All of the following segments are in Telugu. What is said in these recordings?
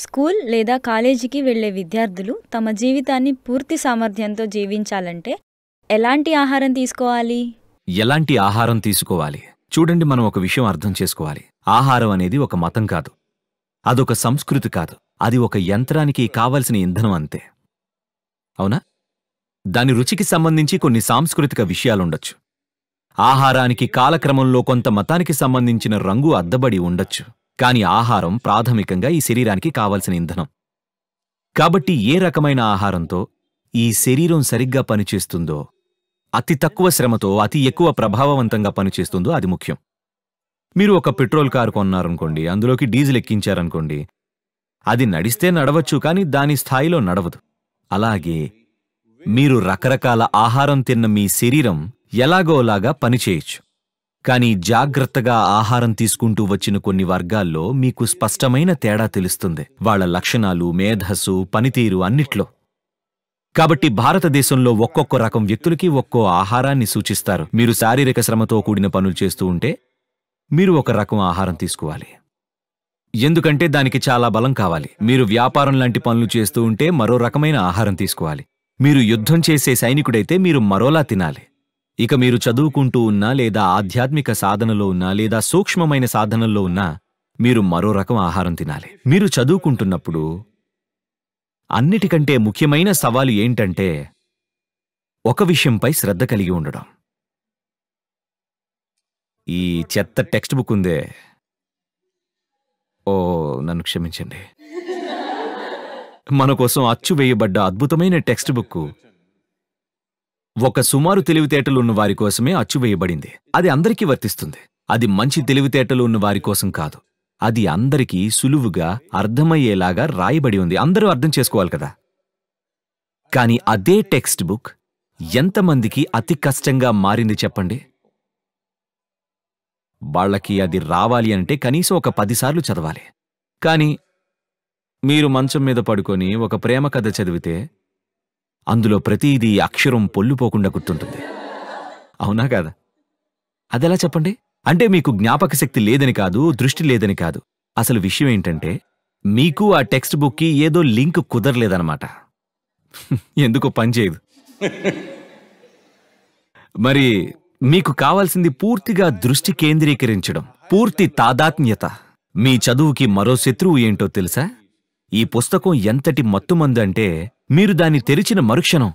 స్కూల్ లేదా కాలేజీకి వెళ్లే విద్యార్థులు తమ జీవితాన్ని పూర్తి సామర్థ్యంతో జీవించాలంటే ఎలాంటి ఆహారం తీసుకోవాలి ఎలాంటి ఆహారం తీసుకోవాలి చూడండి మనం ఒక విషయం అర్థం చేసుకోవాలి ఆహారం అనేది ఒక మతం కాదు అదొక సంస్కృతి కాదు అది ఒక యంత్రానికి కావలసిన ఇంధనం అంతే అవునా దాని రుచికి సంబంధించి కొన్ని సాంస్కృతిక విషయాలుండొచ్చు ఆహారానికి కాలక్రమంలో కొంత మతానికి సంబంధించిన రంగు అద్దబడి ఉండొచ్చు కాని ఆహారం ప్రాథమికంగా ఈ శరీరానికి కావలసిన ఇంధనం కాబట్టి ఏ రకమైన ఆహారంతో ఈ శరీరం సరిగ్గా పనిచేస్తుందో అతి తక్కువ శ్రమతో అతి ఎక్కువ ప్రభావవంతంగా పనిచేస్తుందో అది ముఖ్యం మీరు ఒక పెట్రోల్ కారు కొన్నారనుకోండి అందులోకి డీజిల్ ఎక్కించారనుకోండి అది నడిస్తే నడవచ్చు కానీ దాని స్థాయిలో నడవదు అలాగే మీరు రకరకాల ఆహారం తిన్న మీ శరీరం ఎలాగోలాగా పనిచేయచ్చు కానీ జాగ్రత్తగా ఆహారం తీసుకుంటూ వచ్చిన కొన్ని వర్గాల్లో మీకు స్పష్టమైన తేడా తెలుస్తుంది వాళ్ల లక్షణాలు మేధస్సు పనితీరు అన్నిట్లో కాబట్టి భారతదేశంలో ఒక్కొక్క రకం వ్యక్తులకి ఒక్కో ఆహారాన్ని సూచిస్తారు మీరు శారీరక శ్రమతో కూడిన పనులు చేస్తూ ఉంటే మీరు ఒక రకం ఆహారం తీసుకోవాలి ఎందుకంటే దానికి చాలా బలం కావాలి మీరు వ్యాపారం లాంటి పనులు చేస్తూ ఉంటే మరో రకమైన ఆహారం తీసుకోవాలి మీరు యుద్ధం చేసే సైనికుడైతే మీరు మరోలా తినాలి ఇక మీరు చదువుకుంటూ ఉన్నా లేదా ఆధ్యాత్మిక సాధనలో ఉన్నా లేదా సూక్ష్మమైన సాధనల్లో ఉన్నా మీరు మరో రకం ఆహారం తినాలి మీరు చదువుకుంటున్నప్పుడు అన్నిటికంటే ముఖ్యమైన సవాలు ఏంటంటే ఒక విషయంపై శ్రద్ధ కలిగి ఉండడం ఈ చెత్త టెక్స్ట్ బుక్ ఉందే ఓ నన్ను క్షమించండి మన కోసం అచ్చు వేయబడ్డ అద్భుతమైన టెక్స్ట్ బుక్ ఒక సుమారు తెలివితేటలు ఉన్న వారి కోసమే అచ్చువేయబడింది అది అందరికీ వర్తిస్తుంది అది మంచి తెలివితేటలు ఉన్న వారి కోసం కాదు అది అందరికీ సులువుగా అర్థమయ్యేలాగా రాయబడి ఉంది అందరూ అర్థం చేసుకోవాలి కదా కానీ అదే టెక్స్ట్ బుక్ ఎంతమందికి అతి కష్టంగా మారింది చెప్పండి వాళ్ళకి అది రావాలి అంటే కనీసం ఒక పదిసార్లు చదవాలి కానీ మీరు మంచం మీద పడుకొని ఒక ప్రేమ కథ చదివితే అందులో ప్రతిదీ అక్షరం పొల్లుపోకుండా గుర్తుంటుంది అవునా కాదా అదెలా చెప్పండి అంటే మీకు జ్ఞాపక శక్తి లేదని కాదు దృష్టి లేదని కాదు అసలు విషయం ఏంటంటే మీకు ఆ టెక్స్ట్ బుక్కి ఏదో లింక్ కుదరలేదనమాట ఎందుకో పనిచేయదు మరి మీకు కావాల్సింది పూర్తిగా దృష్టి కేంద్రీకరించడం పూర్తి తాదాత్మ్యత మీ చదువుకి మరో శత్రువు ఏంటో తెలుసా ఈ పుస్తకం ఎంతటి మత్తుమందంటే మీరు దాన్ని తెరిచిన మరుక్షణం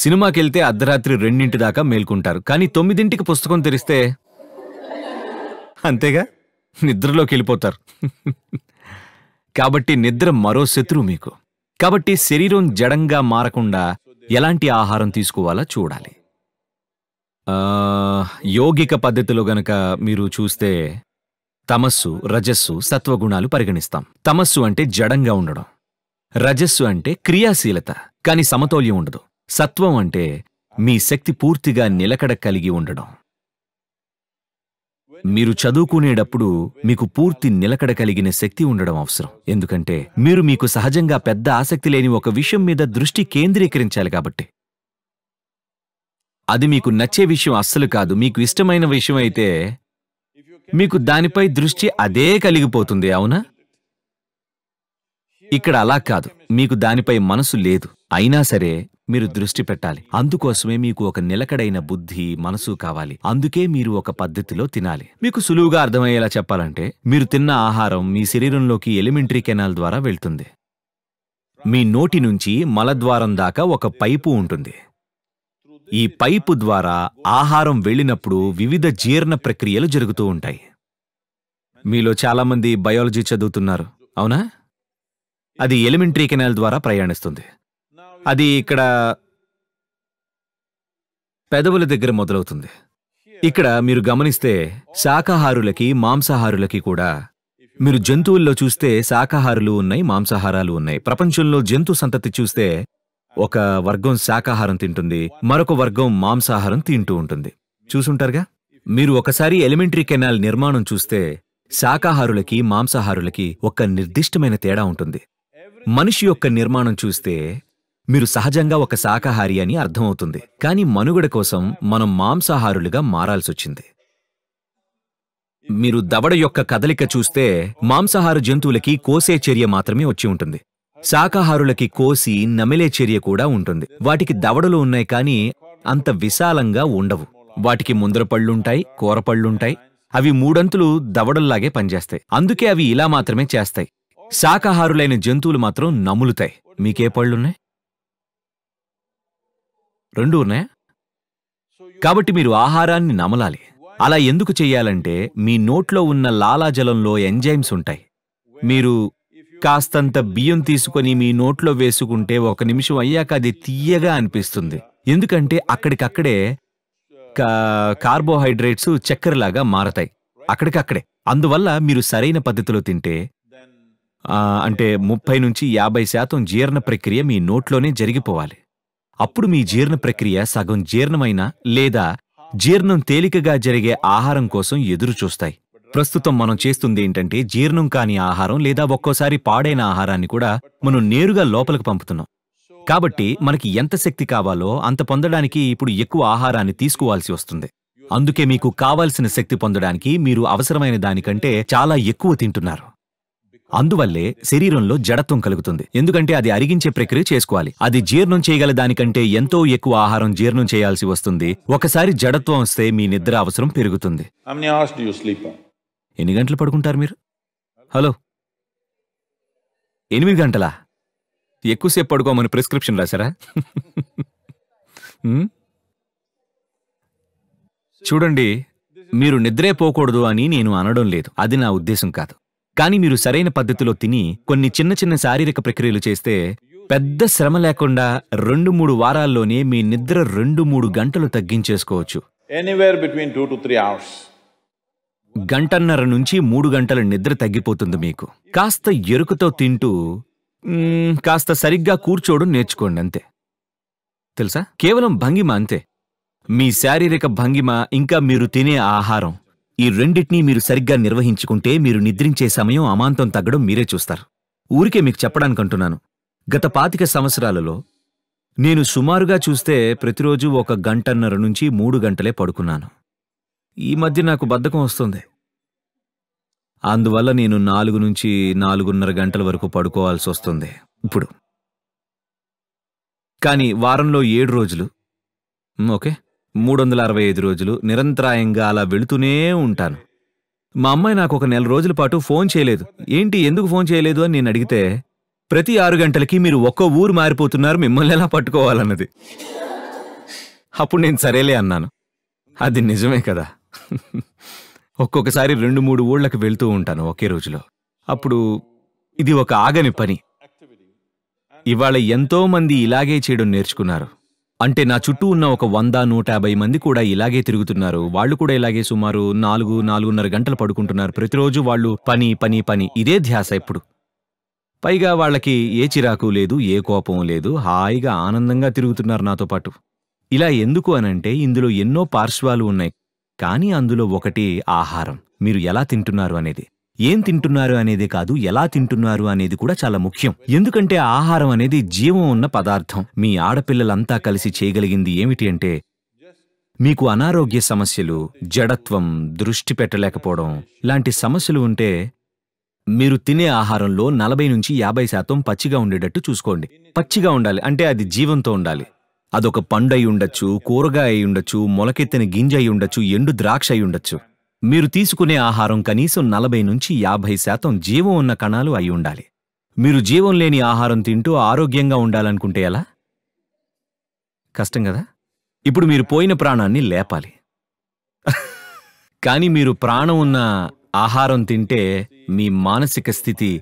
సినిమాకెళ్తే అర్ధరాత్రి రెండింటి దాకా మేల్కుంటారు కానీ తొమ్మిదింటికి పుస్తకం తెరిస్తే అంతేగా నిద్రలోకి వెళ్ళిపోతారు కాబట్టి నిద్ర మరో శత్రువు మీకు కాబట్టి శరీరం జడంగా మారకుండా ఎలాంటి ఆహారం తీసుకోవాలో చూడాలి యోగిక పద్ధతిలో గనక మీరు చూస్తే తమస్సు రజస్సు సత్వగుణాలు పరిగణిస్తాం తమస్సు అంటే జడంగా ఉండడం రజస్సు అంటే క్రియాశీలత కాని సమతౌల్యం ఉండదు సత్వం అంటే మీ శక్తి పూర్తిగా నిలకడ కలిగి ఉండడం మీరు చదువుకునేటప్పుడు మీకు పూర్తి నిలకడ కలిగిన శక్తి ఉండడం అవసరం ఎందుకంటే మీరు మీకు సహజంగా పెద్ద ఆసక్తి లేని ఒక విషయం మీద దృష్టి కేంద్రీకరించాలి కాబట్టి అది మీకు నచ్చే విషయం అస్సలు కాదు మీకు ఇష్టమైన విషయం అయితే మీకు దానిపై దృష్టి అదే కలిగిపోతుంది అవునా ఇక్కడ అలా కాదు మీకు దానిపై మనసు లేదు అయినా సరే మీరు దృష్టి పెట్టాలి అందుకోసమే మీకు ఒక నిలకడైన బుద్ధి మనసు కావాలి అందుకే మీరు ఒక పద్ధతిలో తినాలి మీకు సులువుగా అర్థమయ్యేలా చెప్పాలంటే మీరు తిన్న ఆహారం మీ శరీరంలోకి ఎలిమెంటరీ కెనాల్ ద్వారా వెళ్తుంది మీ నోటి నుంచి మలద్వారం దాకా ఒక పైపు ఉంటుంది ఈ పైపు ద్వారా ఆహారం వెళ్ళినప్పుడు వివిధ జీర్ణ ప్రక్రియలు జరుగుతూ ఉంటాయి మీలో చాలామంది బయాలజీ చదువుతున్నారు అవునా అది ఎలిమెంటరీ కెనాల్ ద్వారా ప్రయాణిస్తుంది అది ఇక్కడ పెదవుల దగ్గర మొదలవుతుంది ఇక్కడ మీరు గమనిస్తే శాకాహారులకి మాంసాహారులకి కూడా మీరు జంతువుల్లో చూస్తే శాకాహారులు ఉన్నాయి మాంసాహారాలు ఉన్నాయి ప్రపంచంలో జంతు సంతతి చూస్తే ఒక వర్గం శాకాహారం తింటుంది మరొక వర్గం మాంసాహారం తింటూ ఉంటుంది చూసుంటారుగా మీరు ఒకసారి ఎలిమెంటరీ కెనాల్ నిర్మాణం చూస్తే శాకాహారులకి మాంసాహారులకి ఒక నిర్దిష్టమైన తేడా ఉంటుంది మనిషి యొక్క నిర్మాణం చూస్తే మీరు సహజంగా ఒక శాకాహారి అని అర్థమవుతుంది కానీ మనుగడ కోసం మనం మాంసాహారులుగా మారాల్సొచ్చింది మీరు దవడ యొక్క కదలిక చూస్తే మాంసాహార జంతువులకి కోసే చర్య మాత్రమే వచ్చి ఉంటుంది శాకాహారులకి కోసి నమిలే చర్య కూడా ఉంటుంది వాటికి దవడలు ఉన్నాయి కానీ అంత విశాలంగా ఉండవు వాటికి ముందర పళ్ళుంటాయి కూరపళ్ళుంటాయి అవి మూడంతులు దవడల్లాగే పనిచేస్తాయి అందుకే అవి ఇలా మాత్రమే చేస్తాయి శాకాహారులైన జంతువులు మాత్రం నములుతాయి మీకే పళ్ళున్నాయి రెండు ఉన్నాయా కాబట్టి మీరు ఆహారాన్ని నమలాలి అలా ఎందుకు చెయ్యాలంటే మీ నోట్లో ఉన్న లాలాజలంలో ఎంజైమ్స్ ఉంటాయి మీరు కాస్తంత బియ్యం తీసుకొని మీ నోట్లో వేసుకుంటే ఒక నిమిషం అయ్యాక అది తీయగా అనిపిస్తుంది ఎందుకంటే అక్కడికక్కడే కార్బోహైడ్రేట్స్ చక్కెరలాగా మారతాయి అక్కడికక్కడే అందువల్ల మీరు సరైన పద్ధతిలో తింటే అంటే ముప్పై నుంచి యాభై శాతం జీర్ణ ప్రక్రియ మీ నోట్లోనే జరిగిపోవాలి అప్పుడు మీ జీర్ణ ప్రక్రియ సగం జీర్ణమైన లేదా జీర్ణం తేలికగా జరిగే ఆహారం కోసం ఎదురుచూస్తాయి ప్రస్తుతం మనం చేస్తుంది ఏంటంటే జీర్ణం కాని ఆహారం లేదా ఒక్కోసారి పాడైన ఆహారాన్ని కూడా మనం నేరుగా లోపలికి పంపుతున్నాం కాబట్టి మనకి ఎంత శక్తి కావాలో అంత పొందడానికి ఇప్పుడు ఎక్కువ ఆహారాన్ని తీసుకోవాల్సి వస్తుంది అందుకే మీకు కావాల్సిన శక్తి పొందడానికి మీరు అవసరమైన దానికంటే చాలా ఎక్కువ తింటున్నారు అందువల్లే శరీరంలో జడత్వం కలుగుతుంది ఎందుకంటే అది అరిగించే ప్రక్రియ చేసుకోవాలి అది జీర్ణం చేయగల దానికంటే ఎంతో ఎక్కువ ఆహారం జీర్ణం చేయాల్సి వస్తుంది ఒకసారి జడత్వం వస్తే మీ నిద్ర అవసరం పెరుగుతుంది ఎన్ని గంటలు పడుకుంటారు మీరు హలో ఎనిమిది గంటలా ఎక్కువసేపు పడుకోమని ప్రిస్క్రిప్షన్ రాశారా చూడండి మీరు నిద్రే పోకూడదు అని నేను అనడం లేదు అది నా ఉద్దేశం కాదు కానీ మీరు సరైన పద్ధతిలో తిని కొన్ని చిన్న చిన్న శారీరక ప్రక్రియలు చేస్తే పెద్ద శ్రమ లేకుండా రెండు మూడు వారాల్లోనే మీ నిద్ర రెండు మూడు గంటలు తగ్గించేసుకోవచ్చు anywhere between two to three hours గంటన్నర నుంచి మూడు గంటల నిద్ర తగ్గిపోతుంది మీకు కాస్త ఎరుకతో తింటూ కాస్త సరిగ్గా కూర్చోవడం నేర్చుకోండి అంతే తెలుసా కేవలం భంగిమ అంతే మీ శారీరక భంగిమ ఇంకా మీరు తినే ఆహారం ఈ రెండింటినీ మీరు సరిగ్గా నిర్వహించుకుంటే మీరు నిద్రించే సమయం అమాంతం తగ్గడం మీరే చూస్తారు ఊరికే మీకు చెప్పడానికి అంటున్నాను గత పాతిక సంవత్సరాలలో నేను సుమారుగా చూస్తే ప్రతిరోజు ఒక గంటన్నర నుంచి మూడు గంటలే పడుకున్నాను ఈ మధ్య నాకు బద్ధకం వస్తుంది అందువల్ల నేను నాలుగు నుంచి నాలుగున్నర గంటల వరకు పడుకోవాల్సి వస్తుంది ఇప్పుడు కానీ వారంలో ఏడు రోజులు ఓకే మూడు వందల అరవై ఐదు రోజులు నిరంతరాయంగా అలా వెళుతూనే ఉంటాను మా అమ్మాయి నాకు ఒక నెల రోజుల పాటు ఫోన్ చేయలేదు ఏంటి ఎందుకు ఫోన్ చేయలేదు అని నేను అడిగితే ప్రతి ఆరు గంటలకి మీరు ఒక్కో ఊరు మారిపోతున్నారు మిమ్మల్ని ఎలా పట్టుకోవాలన్నది అప్పుడు నేను సరేలే అన్నాను అది నిజమే కదా ఒక్కొక్కసారి రెండు మూడు ఊళ్ళకి వెళ్తూ ఉంటాను ఒకే రోజులో అప్పుడు ఇది ఒక ఆగని పని ఇవాళ ఎంతో మంది ఇలాగే చేయడం నేర్చుకున్నారు అంటే నా చుట్టూ ఉన్న ఒక వంద నూట యాభై మంది కూడా ఇలాగే తిరుగుతున్నారు వాళ్ళు కూడా ఇలాగే సుమారు నాలుగు నాలుగున్నర గంటలు పడుకుంటున్నారు ప్రతిరోజు వాళ్ళు పని పని పని ఇదే ధ్యాస ఇప్పుడు పైగా వాళ్ళకి ఏ చిరాకు లేదు ఏ కోపం లేదు హాయిగా ఆనందంగా తిరుగుతున్నారు నాతో పాటు ఇలా ఎందుకు అనంటే ఇందులో ఎన్నో పార్శ్వాలు ఉన్నాయి కానీ అందులో ఒకటి ఆహారం మీరు ఎలా తింటున్నారు అనేది ఏం తింటున్నారు అనేది కాదు ఎలా తింటున్నారు అనేది కూడా చాలా ముఖ్యం ఎందుకంటే ఆహారం అనేది జీవం ఉన్న పదార్థం మీ ఆడపిల్లలంతా కలిసి చేయగలిగింది ఏమిటి అంటే మీకు అనారోగ్య సమస్యలు జడత్వం దృష్టి పెట్టలేకపోవడం లాంటి సమస్యలు ఉంటే మీరు తినే ఆహారంలో నలభై నుంచి యాభై శాతం పచ్చిగా ఉండేటట్టు చూసుకోండి పచ్చిగా ఉండాలి అంటే అది జీవంతో ఉండాలి అదొక పండు అయి ఉండొచ్చు కూరగాయ అయి ఉండొచ్చు మొలకెత్తిన గింజ అయి ఉండొచ్చు ఎండు ద్రాక్ష అయి ఉండొచ్చు మీరు తీసుకునే ఆహారం కనీసం నలభై నుంచి యాభై శాతం జీవం ఉన్న కణాలు అయి ఉండాలి మీరు జీవం లేని ఆహారం తింటూ ఆరోగ్యంగా ఉండాలనుకుంటే ఎలా కష్టం కదా ఇప్పుడు మీరు పోయిన ప్రాణాన్ని లేపాలి కానీ మీరు ప్రాణం ఉన్న ఆహారం తింటే మీ మానసిక స్థితి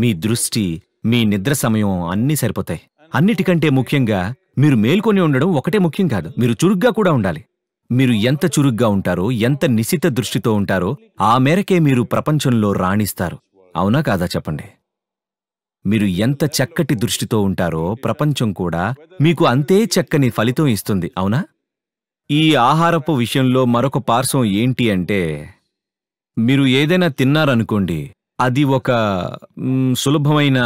మీ దృష్టి మీ నిద్ర సమయం అన్నీ సరిపోతాయి అన్నిటికంటే ముఖ్యంగా మీరు మేల్కొని ఉండడం ఒకటే ముఖ్యం కాదు మీరు చురుగ్గా కూడా ఉండాలి మీరు ఎంత చురుగ్గా ఉంటారో ఎంత నిశిత దృష్టితో ఉంటారో ఆ మేరకే మీరు ప్రపంచంలో రాణిస్తారు అవునా కాదా చెప్పండి మీరు ఎంత చక్కటి దృష్టితో ఉంటారో ప్రపంచం కూడా మీకు అంతే చక్కని ఫలితం ఇస్తుంది అవునా ఈ ఆహారపు విషయంలో మరొక పార్శ్వం ఏంటి అంటే మీరు ఏదైనా తిన్నారనుకోండి అది ఒక సులభమైన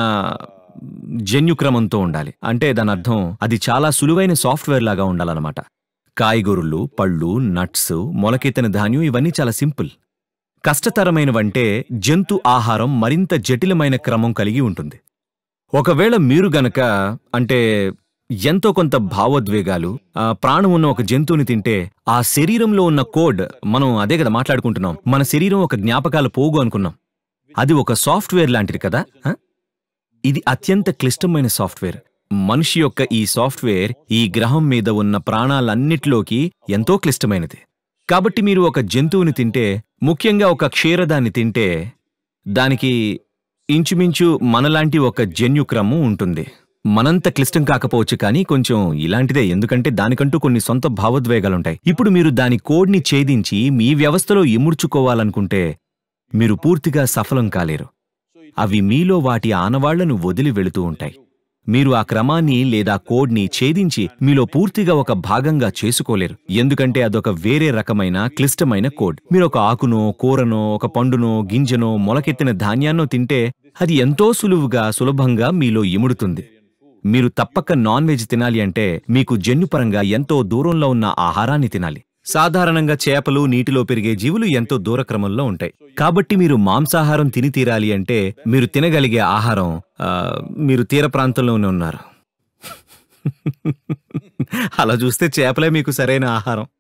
జన్యుక్రమంతో ఉండాలి అంటే దాని అర్థం అది చాలా సులువైన సాఫ్ట్వేర్ లాగా ఉండాలన్నమాట కాయగూరలు పళ్ళు నట్స్ మొలకెత్తిన ధాన్యం ఇవన్నీ చాలా సింపుల్ కష్టతరమైనవంటే జంతు ఆహారం మరింత జటిలమైన క్రమం కలిగి ఉంటుంది ఒకవేళ మీరు గనక అంటే ఎంతో కొంత భావోద్వేగాలు ప్రాణం ఉన్న ఒక జంతువుని తింటే ఆ శరీరంలో ఉన్న కోడ్ మనం అదే కదా మాట్లాడుకుంటున్నాం మన శరీరం ఒక జ్ఞాపకాల పోగు అనుకున్నాం అది ఒక సాఫ్ట్వేర్ లాంటిది కదా ఇది అత్యంత క్లిష్టమైన సాఫ్ట్వేర్ మనిషి యొక్క ఈ సాఫ్ట్వేర్ ఈ గ్రహం మీద ఉన్న ప్రాణాలన్నిటిలోకి ఎంతో క్లిష్టమైనది కాబట్టి మీరు ఒక జంతువుని తింటే ముఖ్యంగా ఒక క్షీరదాన్ని తింటే దానికి ఇంచుమించు మనలాంటి ఒక జన్యుక్రమం ఉంటుంది మనంత క్లిష్టం కాకపోవచ్చు కానీ కొంచెం ఇలాంటిదే ఎందుకంటే దానికంటూ కొన్ని సొంత భావోద్వేగాలుంటాయి ఇప్పుడు మీరు దాని కోడ్ని ఛేదించి మీ వ్యవస్థలో ఇముడ్చుకోవాలనుకుంటే మీరు పూర్తిగా సఫలం కాలేరు అవి మీలో వాటి ఆనవాళ్లను వదిలి వెళుతూ ఉంటాయి మీరు ఆ క్రమాన్ని లేదా కోడ్ని ఛేదించి మీలో పూర్తిగా ఒక భాగంగా చేసుకోలేరు ఎందుకంటే అదొక వేరే రకమైన క్లిష్టమైన కోడ్ మీరు ఒక ఆకునో కూరనో ఒక పండునో గింజనో మొలకెత్తిన ధాన్యాన్నో తింటే అది ఎంతో సులువుగా సులభంగా మీలో ఇముడుతుంది మీరు తప్పక నాన్ వెజ్ తినాలి అంటే మీకు జన్యుపరంగా ఎంతో దూరంలో ఉన్న ఆహారాన్ని తినాలి సాధారణంగా చేపలు నీటిలో పెరిగే జీవులు ఎంతో దూరక్రమంలో ఉంటాయి కాబట్టి మీరు మాంసాహారం తిని తీరాలి అంటే మీరు తినగలిగే ఆహారం మీరు తీర ప్రాంతంలోనే ఉన్నారు అలా చూస్తే చేపలే మీకు సరైన ఆహారం